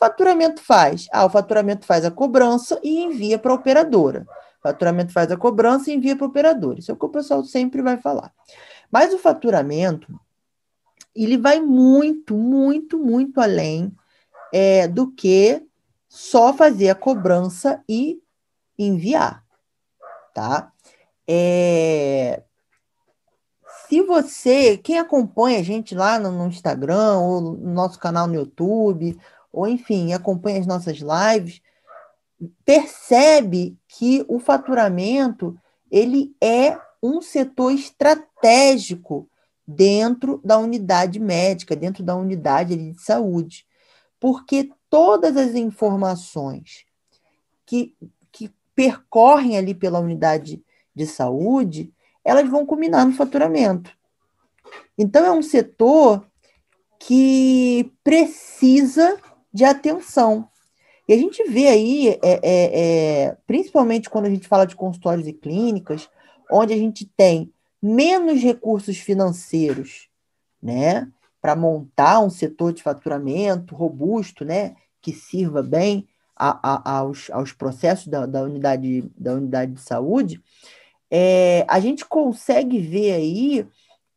Faturamento faz. Ah, o faturamento faz a cobrança e envia para a operadora. Faturamento faz a cobrança e envia para a operadora. Isso é o que o pessoal sempre vai falar. Mas o faturamento, ele vai muito, muito, muito além é, do que só fazer a cobrança e enviar, tá? É, se você, quem acompanha a gente lá no, no Instagram ou no nosso canal no YouTube ou enfim, acompanha as nossas lives, percebe que o faturamento ele é um setor estratégico dentro da unidade médica, dentro da unidade de saúde, porque todas as informações que, que percorrem ali pela unidade de saúde, elas vão culminar no faturamento. Então, é um setor que precisa de atenção. E a gente vê aí, é, é, é, principalmente quando a gente fala de consultórios e clínicas, onde a gente tem menos recursos financeiros, né, para montar um setor de faturamento robusto, né, que sirva bem a, a, aos, aos processos da, da, unidade, da unidade de saúde, é, a gente consegue ver aí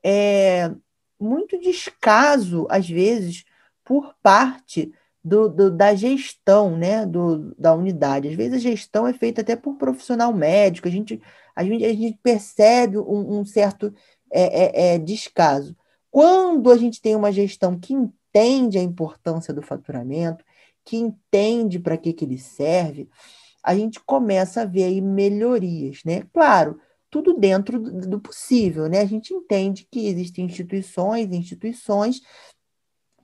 é, muito descaso, às vezes, por parte do, do, da gestão né, do, da unidade. Às vezes a gestão é feita até por profissional médico, a gente, a gente, a gente percebe um, um certo é, é, é, descaso. Quando a gente tem uma gestão que entende a importância do faturamento, que entende para que, que ele serve, a gente começa a ver aí melhorias, né? Claro, tudo dentro do possível, né? A gente entende que existem instituições, instituições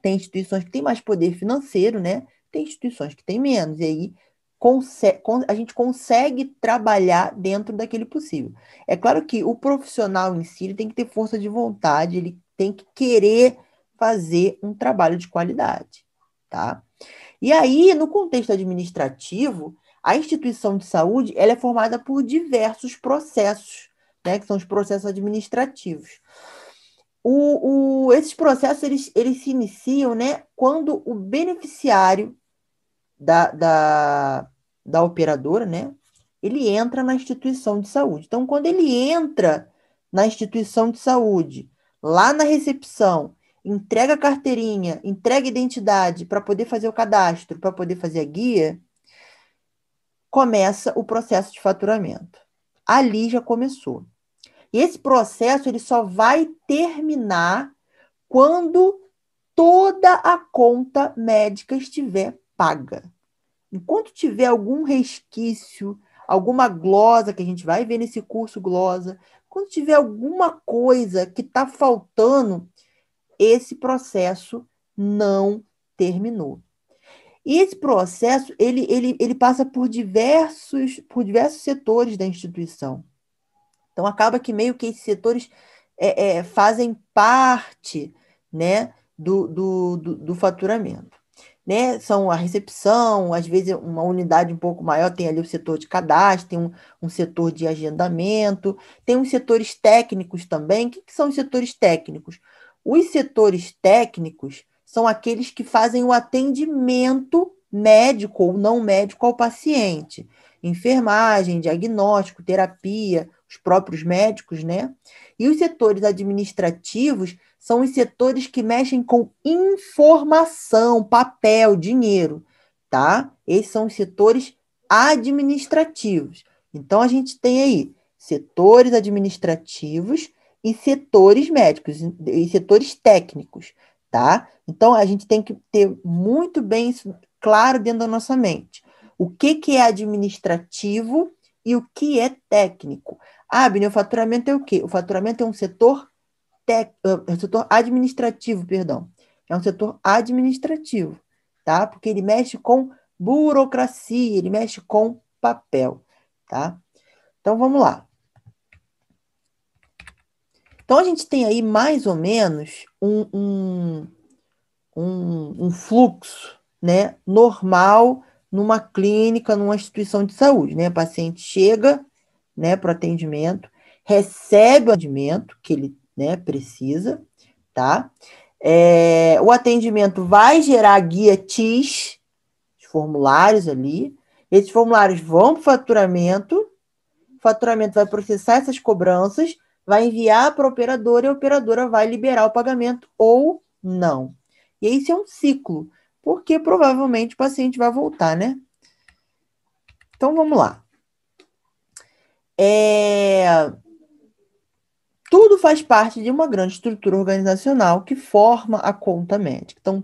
tem instituições que têm mais poder financeiro, né? Tem instituições que têm menos. E aí a gente consegue trabalhar dentro daquele possível. É claro que o profissional em si tem que ter força de vontade, ele tem que querer fazer um trabalho de qualidade, tá? E aí, no contexto administrativo, a instituição de saúde ela é formada por diversos processos, né, que são os processos administrativos o, o, esses processos eles, eles se iniciam né, quando o beneficiário da, da, da operadora né, ele entra na instituição de saúde. Então, quando ele entra na instituição de saúde, lá na recepção, entrega a carteirinha, entrega a identidade para poder fazer o cadastro, para poder fazer a guia, começa o processo de faturamento. Ali já começou. Esse processo ele só vai terminar quando toda a conta médica estiver paga. Enquanto tiver algum resquício, alguma glosa que a gente vai ver nesse curso glosa, quando tiver alguma coisa que está faltando, esse processo não terminou. E esse processo ele, ele, ele passa por diversos, por diversos setores da instituição. Então acaba que meio que esses setores é, é, fazem parte né, do, do, do, do, faturamento. Né? São a recepção, às vezes uma unidade um pouco maior tem ali o setor de cadastro, tem um, um setor de agendamento, tem os setores técnicos também. O que, que são os setores técnicos? Os setores técnicos são aqueles que fazem o atendimento médico ou não médico ao paciente. Enfermagem, diagnóstico, terapia, os próprios médicos, né? E os setores administrativos são os setores que mexem com informação, papel, dinheiro, tá? Esses são os setores administrativos. Então a gente tem aí setores administrativos e setores médicos e setores técnicos, tá? Então a gente tem que ter muito bem isso claro dentro da nossa mente. O que que é administrativo e o que é técnico? Ah, o faturamento é o quê? O faturamento é um setor, tec... É, é setor administrativo, perdão. É um setor administrativo, tá? Porque ele mexe com burocracia, ele mexe com papel, tá? Então vamos lá. Então a gente tem aí mais ou menos um, um, um, um fluxo né, normal numa clínica, numa instituição de saúde. Né? O paciente chega, né, para o atendimento, recebe o atendimento que ele né, precisa, tá? É, o atendimento vai gerar guia TIS, formulários ali. Esses formulários vão para o faturamento, o faturamento vai processar essas cobranças, vai enviar para a operadora e a operadora vai liberar o pagamento ou não. E esse é um ciclo, porque provavelmente o paciente vai voltar, né? Então vamos lá. É... Tudo faz parte de uma grande estrutura organizacional que forma a conta médica. Então,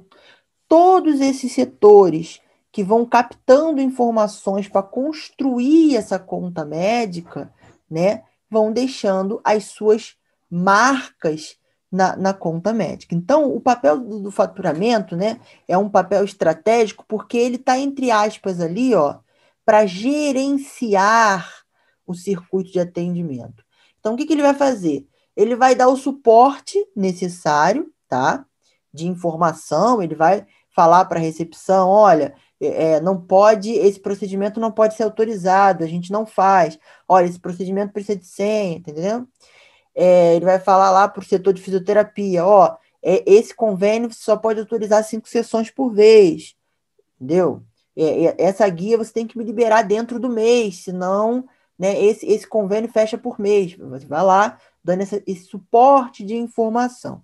todos esses setores que vão captando informações para construir essa conta médica, né, vão deixando as suas marcas na, na, conta médica. Então, o papel do, do, faturamento, né, é um papel estratégico porque ele está entre aspas ali, ó, para gerenciar o circuito de atendimento. Então, o que, que ele vai fazer? Ele vai dar o suporte necessário, tá? De informação, ele vai falar para a recepção: olha, é, é, não pode, esse procedimento não pode ser autorizado, a gente não faz. Olha, esse procedimento precisa de senha, entendeu? É, ele vai falar lá para o setor de fisioterapia, ó, é, esse convênio você só pode autorizar cinco sessões por vez, entendeu? É, é, essa guia você tem que me liberar dentro do mês, senão né? Esse, esse convênio fecha por mês. Você vai lá dando essa, esse suporte de informação.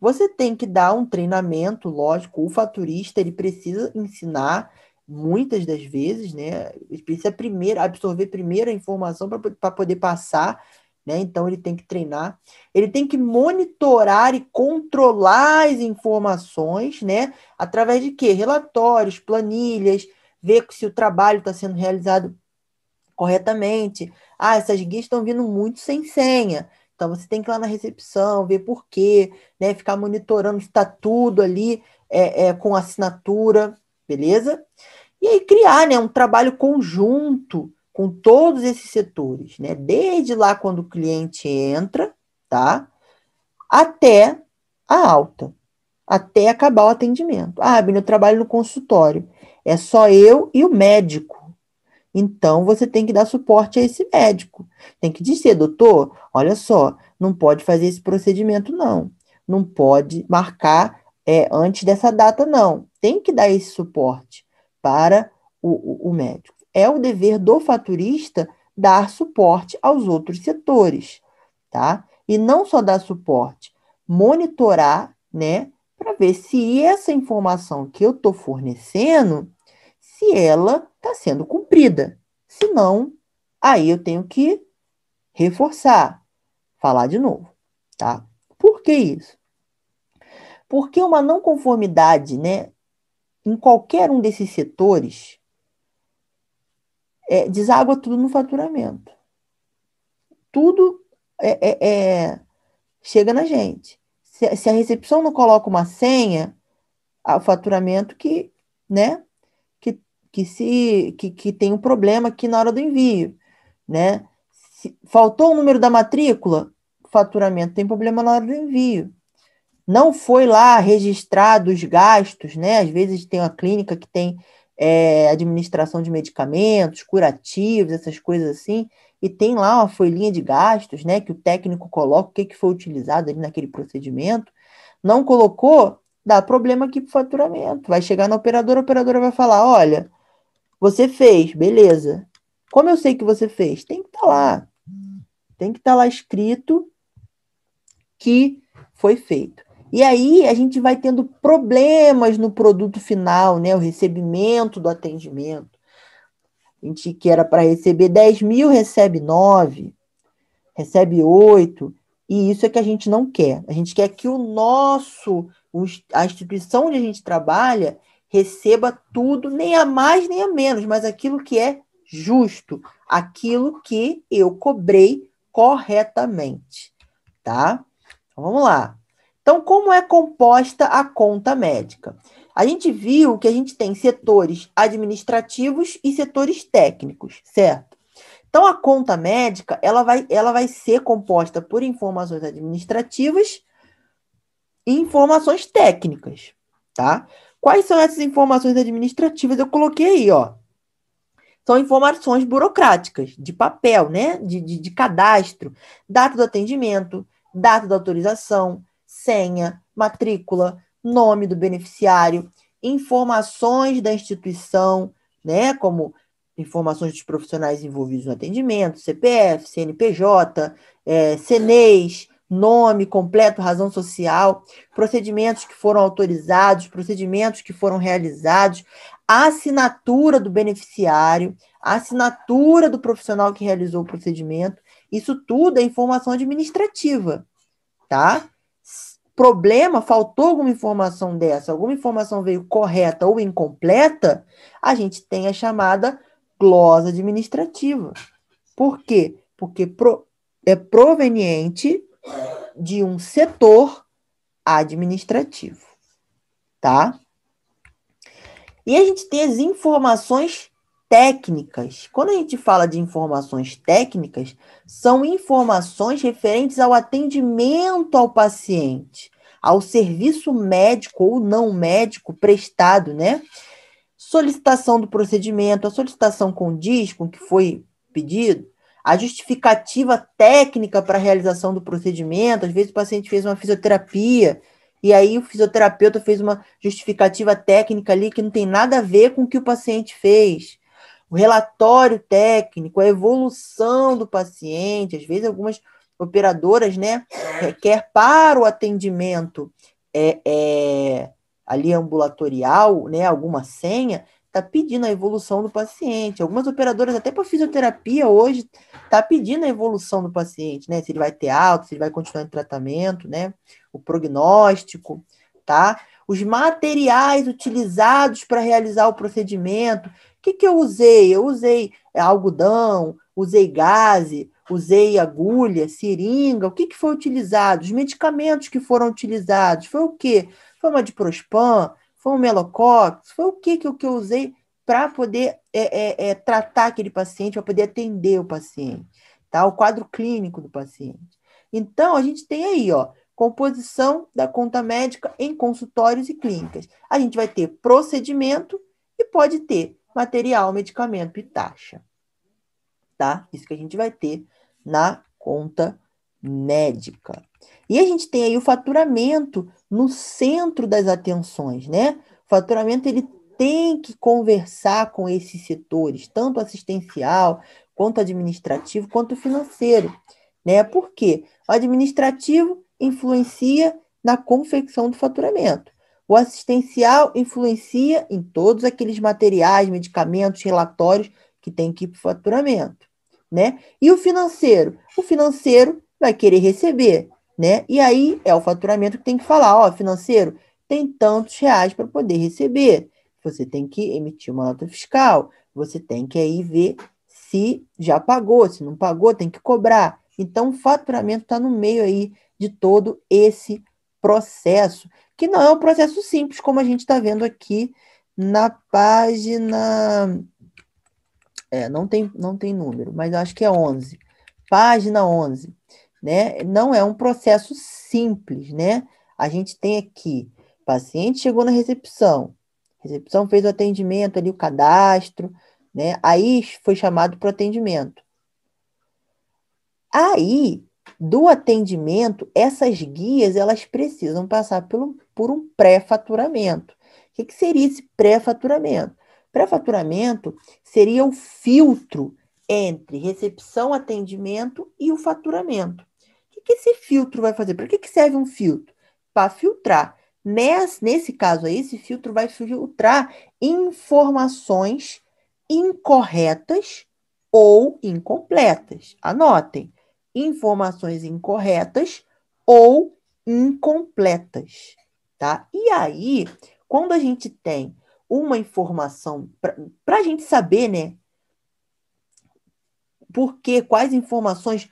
Você tem que dar um treinamento, lógico, o faturista ele precisa ensinar muitas das vezes, né? Ele precisa primeiro absorver primeiro a informação para poder passar, né? Então ele tem que treinar, ele tem que monitorar e controlar as informações, né? Através de quê? Relatórios, planilhas, ver se o trabalho está sendo realizado corretamente. Ah, essas guias estão vindo muito sem senha. Então você tem que ir lá na recepção, ver por quê, né? Ficar monitorando se está tudo ali é, é, com assinatura, beleza? E aí criar né, um trabalho conjunto com todos esses setores, né? Desde lá quando o cliente entra, tá? Até a alta, até acabar o atendimento. Ah, Bino, eu trabalho no consultório. É só eu e o médico. Então você tem que dar suporte a esse médico. Tem que dizer, doutor, olha só, não pode fazer esse procedimento, não. Não pode marcar é, antes dessa data, não. Tem que dar esse suporte para o, o, o médico. É o dever do faturista dar suporte aos outros setores, tá? E não só dar suporte, monitorar, né, para ver se essa informação que eu estou fornecendo se ela está sendo cumprida. Se não, aí eu tenho que reforçar, falar de novo, tá? Por que isso? Porque uma não conformidade, né, em qualquer um desses setores, é, deságua tudo no faturamento. Tudo é, é, é chega na gente. Se, se, a recepção não coloca uma senha, o faturamento que, né, que se que, que tem um problema aqui na hora do envio, né? Se faltou o número da matrícula, faturamento tem problema na hora do envio. Não foi lá registrado os gastos, né? Às vezes tem uma clínica que tem é, administração de medicamentos, curativos, essas coisas assim, e tem lá uma folhinha de gastos, né? Que o técnico coloca o que, que foi utilizado ali naquele procedimento. Não colocou, dá problema aqui para faturamento. Vai chegar na operadora, a operadora vai falar: olha, você fez, beleza. Como eu sei que você fez? Tem que estar tá lá. Tem que estar tá lá escrito que foi feito. E aí a gente vai tendo problemas no produto final, né? O recebimento do atendimento. A gente que era para receber 10 mil, recebe 9, recebe 8. E isso é que a gente não quer. A gente quer que o nosso, a instituição onde a gente trabalha, receba tudo, nem a mais nem a menos, mas aquilo que é justo, aquilo que eu cobrei corretamente, tá? Então, vamos lá. Então, como é composta a conta médica? A gente viu que a gente tem setores administrativos e setores técnicos, certo? Então, a conta médica, ela vai, ela vai ser composta por informações administrativas e informações técnicas, tá? Quais são essas informações administrativas? Eu coloquei aí, ó. São informações burocráticas, de papel, né? De, de, de cadastro, data do atendimento, data da autorização, senha, matrícula, nome do beneficiário, informações da instituição, né? Como informações dos profissionais envolvidos no atendimento, CPF, CNPJ, é, eh, CNEs, nome completo, razão social, procedimentos que foram autorizados, procedimentos que foram realizados, a assinatura do beneficiário, a assinatura do profissional que realizou o procedimento, isso tudo é informação administrativa, tá? Problema, faltou alguma informação dessa, alguma informação veio correta ou incompleta, a gente tem a chamada glosa administrativa. Por quê? Porque pro, é proveniente de um setor administrativo, tá? E a gente tem as informações técnicas. Quando a gente fala de informações técnicas, são informações referentes ao atendimento ao paciente, ao serviço médico ou não médico prestado, né? Solicitação do procedimento, a solicitação com o que foi pedido, a justificativa técnica para a realização do procedimento. Às vezes o paciente fez uma fisioterapia e aí o fisioterapeuta fez uma justificativa técnica ali que não tem nada a ver com o que o paciente fez. O relatório técnico, a evolução do paciente, às vezes algumas operadoras, né, requer é, para o atendimento é, é ali ambulatorial, né, alguma senha, está pedindo a evolução do paciente. Algumas operadoras, até para fisioterapia hoje, está pedindo a evolução do paciente, né? Se ele vai ter alta, se ele vai continuar em tratamento, né? O prognóstico, tá? Os materiais utilizados para realizar o procedimento. O que, que eu usei? Eu usei algodão, usei gaze, usei agulha, seringa. O que, que foi utilizado? Os medicamentos que foram utilizados. Foi o quê? Foi uma diprospam? Foi um melocox? Foi o que que eu, que eu usei para poder é, é, é, tratar aquele paciente, para poder atender o paciente, tá? O quadro clínico do paciente. Então, a gente tem aí, ó, composição da conta médica em consultórios e clínicas. A gente vai ter procedimento e pode ter material, medicamento e taxa. Tá? Isso que a gente vai ter na conta médica. E a gente tem aí o faturamento no centro das atenções, né? O faturamento ele tem que conversar com esses setores, tanto assistencial, quanto administrativo, quanto financeiro, né? Por quê? O administrativo influencia na confecção do faturamento. O assistencial influencia em todos aqueles materiais, medicamentos, relatórios que tem que ir para o faturamento, né? E o financeiro? O financeiro vai querer receber, né? E aí é o faturamento que tem que falar, ó, financeiro, tem tantos reais para poder receber. Você tem que emitir uma nota fiscal, você tem que aí ver se já pagou, se não pagou, tem que cobrar. Então, o faturamento está no meio aí de todo esse processo, que não é um processo simples, como a gente está vendo aqui na página. É, não tem, não tem número, mas acho que é 11. Página 11 né? Não é um processo simples, né? A gente tem aqui, paciente chegou na recepção, recepção fez o atendimento ali, o cadastro, né? Aí foi chamado para o atendimento. Aí, do atendimento, essas guias elas precisam passar por, por um pré-faturamento. O que, que seria esse pré-faturamento? Pré-faturamento seria o filtro entre recepção, atendimento e o faturamento que, que esse filtro vai fazer? Para que, que serve um filtro? Para filtrar. Nesse, nesse caso aí, esse filtro vai filtrar informações incorretas ou incompletas. Anotem: informações incorretas ou incompletas, tá? E aí, quando a gente tem uma informação para a gente saber, né? Porque quais informações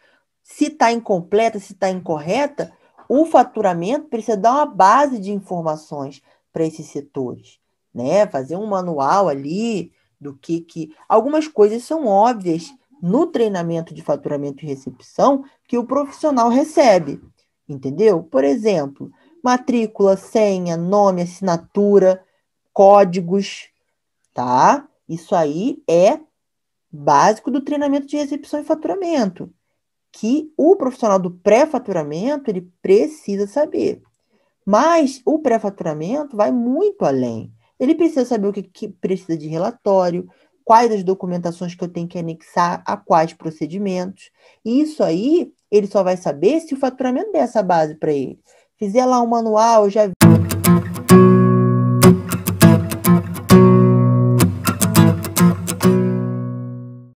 se está incompleta, se está incorreta, o faturamento precisa dar uma base de informações para esses setores, né? Fazer um manual ali do que que algumas coisas são óbvias no treinamento de faturamento e recepção que o profissional recebe, entendeu? Por exemplo, matrícula, senha, nome, assinatura, códigos, tá? Isso aí é básico do treinamento de recepção e faturamento que o profissional do pré-faturamento ele precisa saber. Mas o pré-faturamento vai muito além. Ele precisa saber o que, que, precisa de relatório, quais as documentações que eu tenho que anexar a quais procedimentos. E isso aí ele só vai saber se o faturamento der essa base para ele. Fizer lá um manual, já vi.